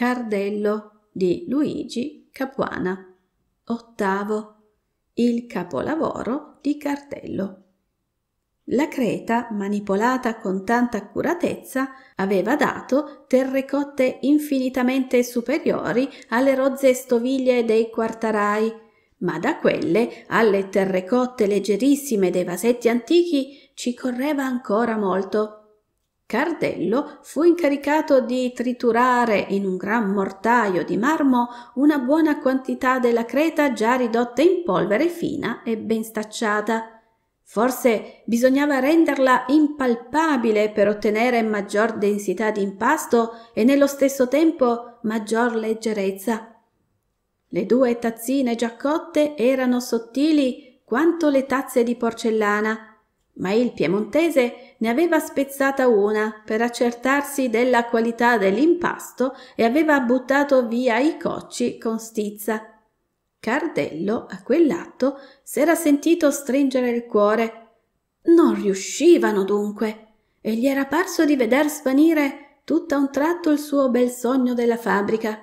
Cardello di Luigi Capuana. Ottavo. Il capolavoro di Cardello. La creta, manipolata con tanta accuratezza, aveva dato terrecotte infinitamente superiori alle rozze stoviglie dei quartarai, ma da quelle alle terrecotte leggerissime dei vasetti antichi ci correva ancora molto Cardello fu incaricato di triturare in un gran mortaio di marmo una buona quantità della creta già ridotta in polvere fina e ben stacciata. Forse bisognava renderla impalpabile per ottenere maggior densità di impasto e nello stesso tempo maggior leggerezza. Le due tazzine già cotte erano sottili quanto le tazze di porcellana ma il piemontese ne aveva spezzata una per accertarsi della qualità dell'impasto e aveva buttato via i cocci con stizza. Cardello, a quell'atto, s'era sentito stringere il cuore. Non riuscivano dunque, e gli era parso di veder svanire tutt'a un tratto il suo bel sogno della fabbrica.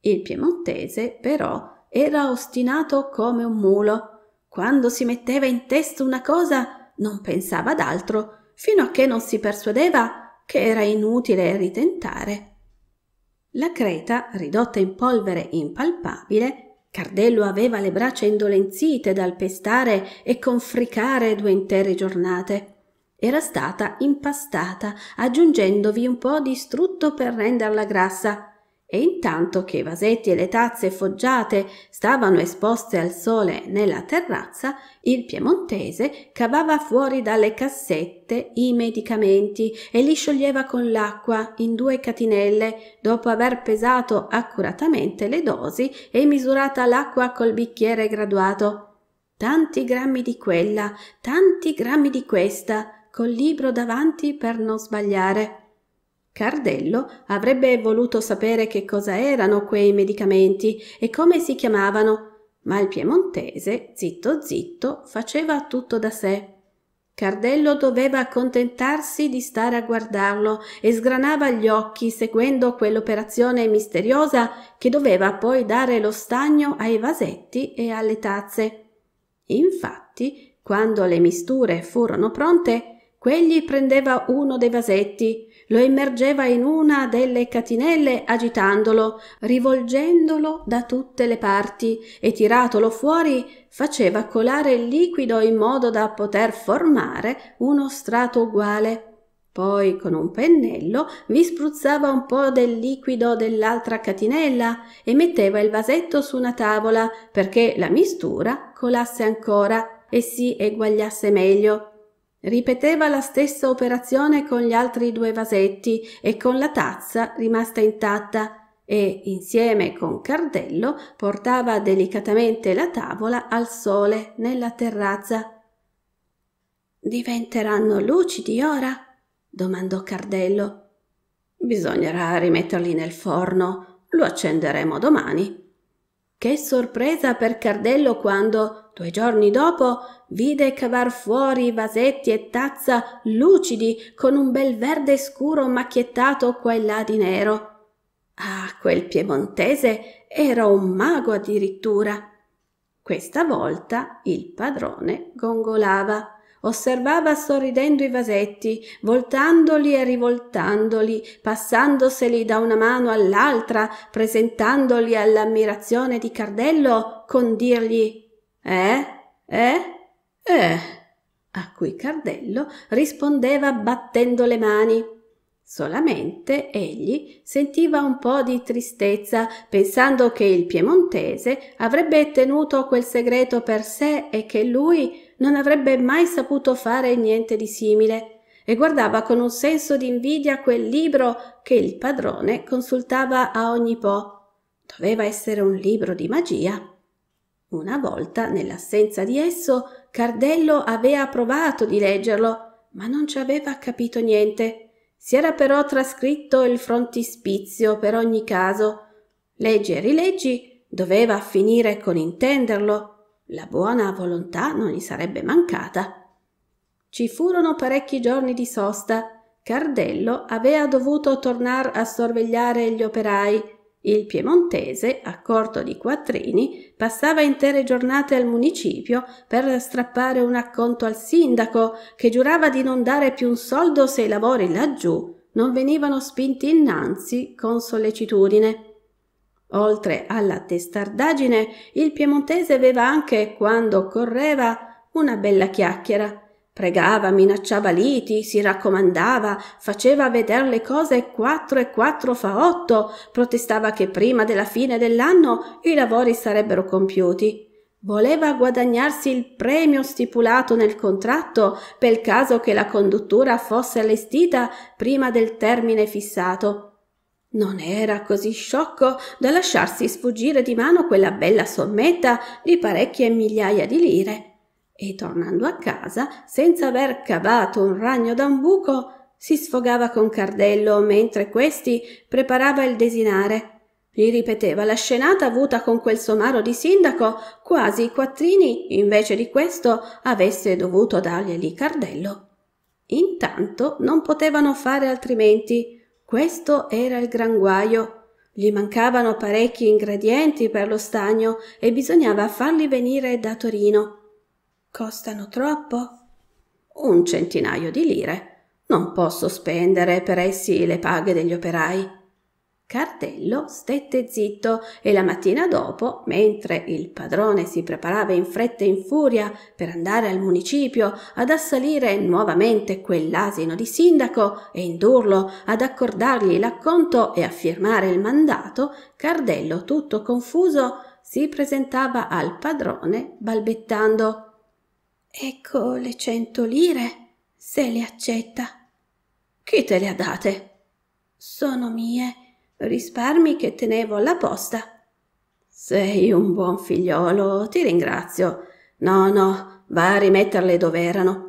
Il piemontese, però, era ostinato come un mulo. Quando si metteva in testa una cosa, non pensava ad altro fino a che non si persuadeva che era inutile ritentare. La creta, ridotta in polvere impalpabile, Cardello aveva le braccia indolenzite dal pestare e confricare due intere giornate. Era stata impastata, aggiungendovi un po' di strutto per renderla grassa, e intanto che i vasetti e le tazze foggiate stavano esposte al sole nella terrazza, il piemontese cavava fuori dalle cassette i medicamenti e li scioglieva con l'acqua in due catinelle, dopo aver pesato accuratamente le dosi e misurata l'acqua col bicchiere graduato. Tanti grammi di quella, tanti grammi di questa, col libro davanti per non sbagliare. Cardello avrebbe voluto sapere che cosa erano quei medicamenti e come si chiamavano, ma il piemontese, zitto zitto, faceva tutto da sé. Cardello doveva accontentarsi di stare a guardarlo e sgranava gli occhi seguendo quell'operazione misteriosa che doveva poi dare lo stagno ai vasetti e alle tazze. Infatti, quando le misture furono pronte, quegli prendeva uno dei vasetti, lo immergeva in una delle catinelle agitandolo, rivolgendolo da tutte le parti e tiratolo fuori faceva colare il liquido in modo da poter formare uno strato uguale. Poi con un pennello vi spruzzava un po' del liquido dell'altra catinella e metteva il vasetto su una tavola perché la mistura colasse ancora e si eguagliasse meglio. Ripeteva la stessa operazione con gli altri due vasetti e con la tazza rimasta intatta e, insieme con Cardello, portava delicatamente la tavola al sole nella terrazza. Diventeranno lucidi ora? domandò Cardello. Bisognerà rimetterli nel forno. Lo accenderemo domani. Che sorpresa per Cardello quando, due giorni dopo, vide cavar fuori vasetti e tazza lucidi con un bel verde scuro macchiettato qua e là di nero. Ah, quel piemontese era un mago addirittura. Questa volta il padrone gongolava. Osservava sorridendo i vasetti, voltandoli e rivoltandoli, passandoseli da una mano all'altra, presentandoli all'ammirazione di Cardello con dirgli Eh? Eh? Eh? A cui Cardello rispondeva battendo le mani. Solamente egli sentiva un po' di tristezza pensando che il piemontese avrebbe tenuto quel segreto per sé e che lui non avrebbe mai saputo fare niente di simile e guardava con un senso di invidia quel libro che il padrone consultava a ogni po. Doveva essere un libro di magia. Una volta, nell'assenza di esso, Cardello aveva provato di leggerlo, ma non ci aveva capito niente. Si era però trascritto il frontispizio per ogni caso. Leggi e rileggi, doveva finire con intenderlo. La buona volontà non gli sarebbe mancata. Ci furono parecchi giorni di sosta. Cardello aveva dovuto tornare a sorvegliare gli operai. Il piemontese, a corto di quattrini, passava intere giornate al municipio per strappare un acconto al sindaco, che giurava di non dare più un soldo se i lavori laggiù non venivano spinti innanzi con sollecitudine. Oltre alla testardaggine, il piemontese aveva anche, quando occorreva, una bella chiacchiera. Pregava, minacciava liti, si raccomandava, faceva vedere le cose quattro e quattro fa otto, protestava che prima della fine dell'anno i lavori sarebbero compiuti. Voleva guadagnarsi il premio stipulato nel contratto per caso che la conduttura fosse allestita prima del termine fissato non era così sciocco da lasciarsi sfuggire di mano quella bella sommetta di parecchie migliaia di lire. E tornando a casa, senza aver cavato un ragno da un buco, si sfogava con Cardello mentre questi preparava il desinare. Gli ripeteva la scenata avuta con quel somaro di sindaco, quasi i quattrini, invece di questo, avesse dovuto darglieli Cardello. Intanto non potevano fare altrimenti questo era il gran guaio. Gli mancavano parecchi ingredienti per lo stagno e bisognava farli venire da Torino. Costano troppo? Un centinaio di lire. Non posso spendere per essi le paghe degli operai. Cartello stette zitto e la mattina dopo, mentre il padrone si preparava in fretta e in furia per andare al municipio ad assalire nuovamente quell'asino di sindaco e indurlo ad accordargli l'acconto e a firmare il mandato, Cardello, tutto confuso, si presentava al padrone balbettando Ecco le cento lire, se le accetta. Chi te le ha date? Sono mie risparmi che tenevo alla posta. Sei un buon figliolo, ti ringrazio. No, no, va a rimetterle dove erano.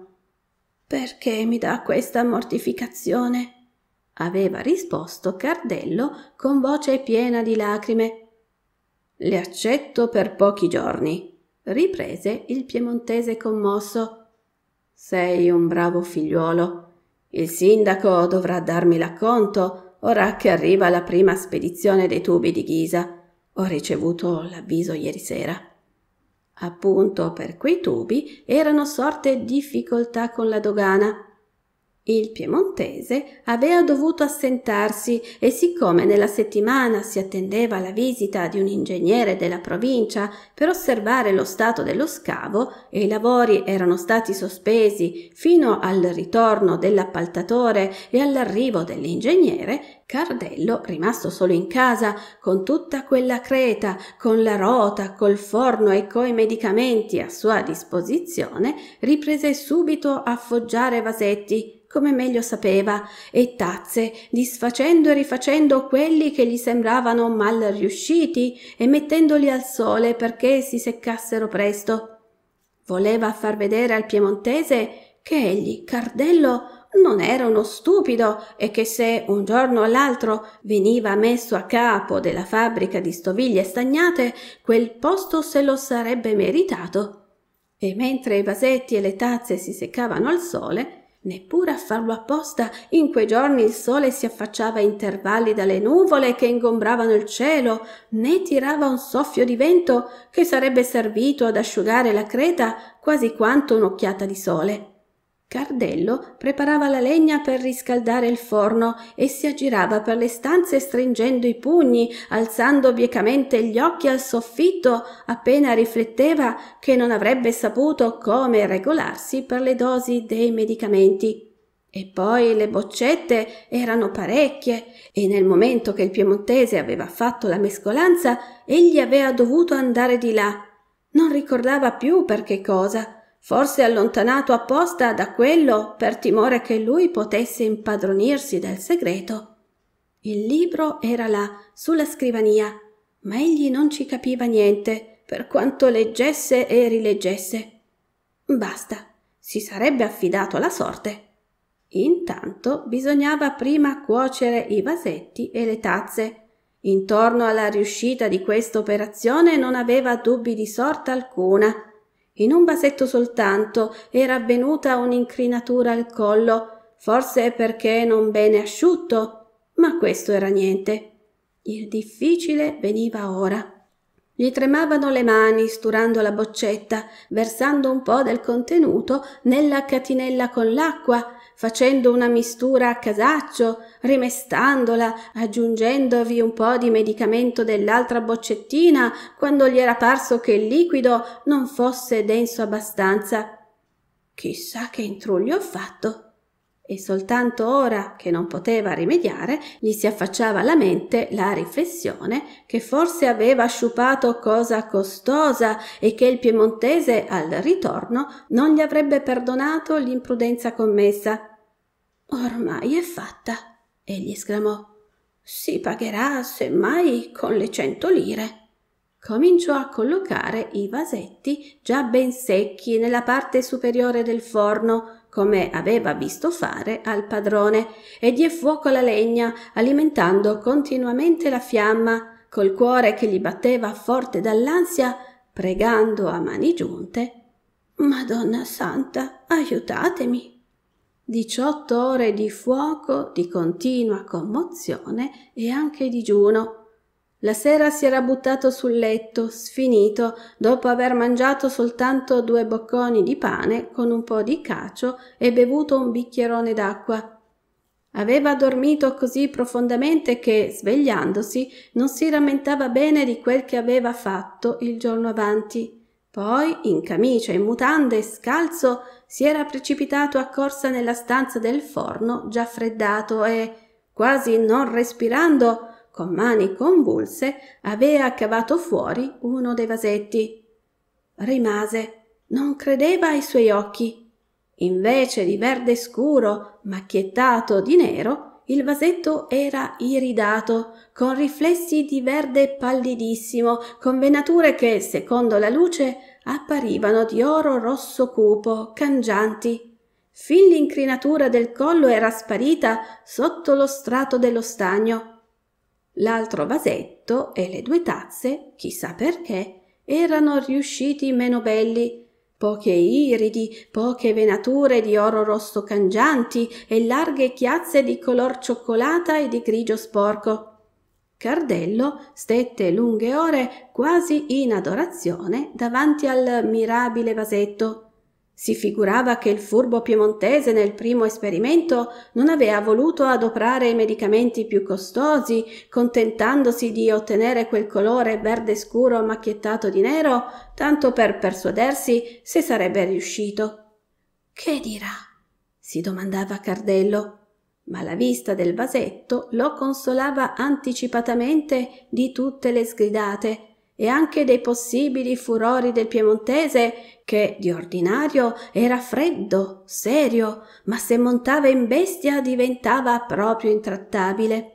Perché mi dà questa mortificazione? aveva risposto Cardello con voce piena di lacrime. Le accetto per pochi giorni, riprese il piemontese commosso. Sei un bravo figliuolo. Il sindaco dovrà darmi l'acconto Ora che arriva la prima spedizione dei tubi di Ghisa, ho ricevuto l'avviso ieri sera. Appunto per quei tubi erano sorte difficoltà con la dogana il piemontese aveva dovuto assentarsi e siccome nella settimana si attendeva la visita di un ingegnere della provincia per osservare lo stato dello scavo e i lavori erano stati sospesi fino al ritorno dell'appaltatore e all'arrivo dell'ingegnere, Cardello, rimasto solo in casa, con tutta quella creta, con la rota, col forno e coi medicamenti a sua disposizione, riprese subito a foggiare vasetti come meglio sapeva, e tazze, disfacendo e rifacendo quelli che gli sembravano mal riusciti e mettendoli al sole perché si seccassero presto. Voleva far vedere al piemontese che egli, Cardello, non era uno stupido e che se un giorno o l'altro veniva messo a capo della fabbrica di stoviglie stagnate, quel posto se lo sarebbe meritato. E mentre i vasetti e le tazze si seccavano al sole, Neppure a farlo apposta, in quei giorni il sole si affacciava a intervalli dalle nuvole che ingombravano il cielo, né tirava un soffio di vento che sarebbe servito ad asciugare la creta quasi quanto un'occhiata di sole. Cardello preparava la legna per riscaldare il forno e si aggirava per le stanze stringendo i pugni, alzando biecamente gli occhi al soffitto, appena rifletteva che non avrebbe saputo come regolarsi per le dosi dei medicamenti. E poi le boccette erano parecchie e nel momento che il piemontese aveva fatto la mescolanza, egli aveva dovuto andare di là. Non ricordava più per che cosa, forse allontanato apposta da quello per timore che lui potesse impadronirsi del segreto. Il libro era là, sulla scrivania, ma egli non ci capiva niente, per quanto leggesse e rileggesse. Basta, si sarebbe affidato alla sorte. Intanto bisognava prima cuocere i vasetti e le tazze. Intorno alla riuscita di questa operazione non aveva dubbi di sorta alcuna in un vasetto soltanto era avvenuta un'incrinatura al collo, forse perché non bene asciutto, ma questo era niente. Il difficile veniva ora. Gli tremavano le mani sturando la boccetta, versando un po' del contenuto nella catinella con l'acqua facendo una mistura a casaccio, rimestandola, aggiungendovi un po' di medicamento dell'altra boccettina quando gli era parso che il liquido non fosse denso abbastanza. Chissà che intruglio ho fatto. E soltanto ora che non poteva rimediare, gli si affacciava alla mente la riflessione che forse aveva sciupato cosa costosa e che il piemontese al ritorno non gli avrebbe perdonato l'imprudenza commessa ormai è fatta egli esclamò si pagherà se mai con le cento lire cominciò a collocare i vasetti già ben secchi nella parte superiore del forno come aveva visto fare al padrone e diè fuoco alla legna alimentando continuamente la fiamma col cuore che gli batteva forte dall'ansia pregando a mani giunte madonna santa aiutatemi 18 ore di fuoco, di continua commozione e anche digiuno. La sera si era buttato sul letto, sfinito, dopo aver mangiato soltanto due bocconi di pane con un po' di cacio e bevuto un bicchierone d'acqua. Aveva dormito così profondamente che, svegliandosi, non si rammentava bene di quel che aveva fatto il giorno avanti. Poi, in camicia in mutande scalzo, si era precipitato a corsa nella stanza del forno, già freddato e, quasi non respirando, con mani convulse, aveva cavato fuori uno dei vasetti. Rimase, non credeva ai suoi occhi. Invece di verde scuro, macchiettato di nero, il vasetto era iridato, con riflessi di verde pallidissimo, con venature che, secondo la luce, apparivano di oro rosso cupo, cangianti. Fin l'incrinatura del collo era sparita sotto lo strato dello stagno. L'altro vasetto e le due tazze, chissà perché, erano riusciti meno belli, poche iridi, poche venature di oro rosso cangianti e larghe chiazze di color cioccolata e di grigio sporco. Cardello stette lunghe ore quasi in adorazione davanti al mirabile vasetto. Si figurava che il furbo piemontese nel primo esperimento non aveva voluto adoprare medicamenti più costosi, contentandosi di ottenere quel colore verde scuro macchiettato di nero, tanto per persuadersi se sarebbe riuscito. Che dirà? si domandava Cardello ma la vista del vasetto lo consolava anticipatamente di tutte le sgridate e anche dei possibili furori del piemontese che di ordinario era freddo, serio, ma se montava in bestia diventava proprio intrattabile.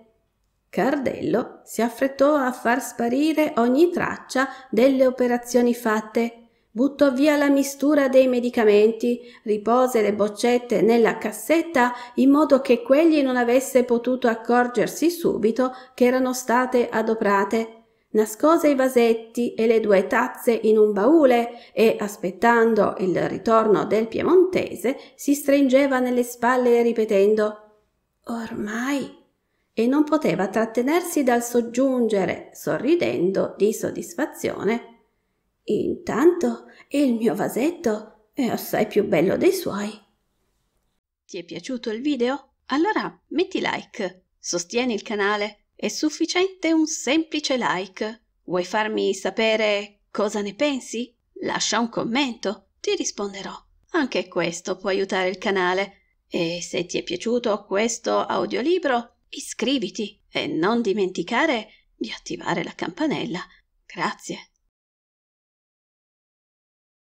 Cardello si affrettò a far sparire ogni traccia delle operazioni fatte Buttò via la mistura dei medicamenti, ripose le boccette nella cassetta in modo che quegli non avesse potuto accorgersi subito che erano state adoprate. Nascose i vasetti e le due tazze in un baule e, aspettando il ritorno del piemontese, si stringeva nelle spalle ripetendo Ormai e non poteva trattenersi dal soggiungere, sorridendo di soddisfazione, Intanto il mio vasetto è assai più bello dei suoi. Ti è piaciuto il video? Allora metti like, sostieni il canale, è sufficiente un semplice like. Vuoi farmi sapere cosa ne pensi? Lascia un commento, ti risponderò. Anche questo può aiutare il canale. E se ti è piaciuto questo audiolibro, iscriviti e non dimenticare di attivare la campanella. Grazie.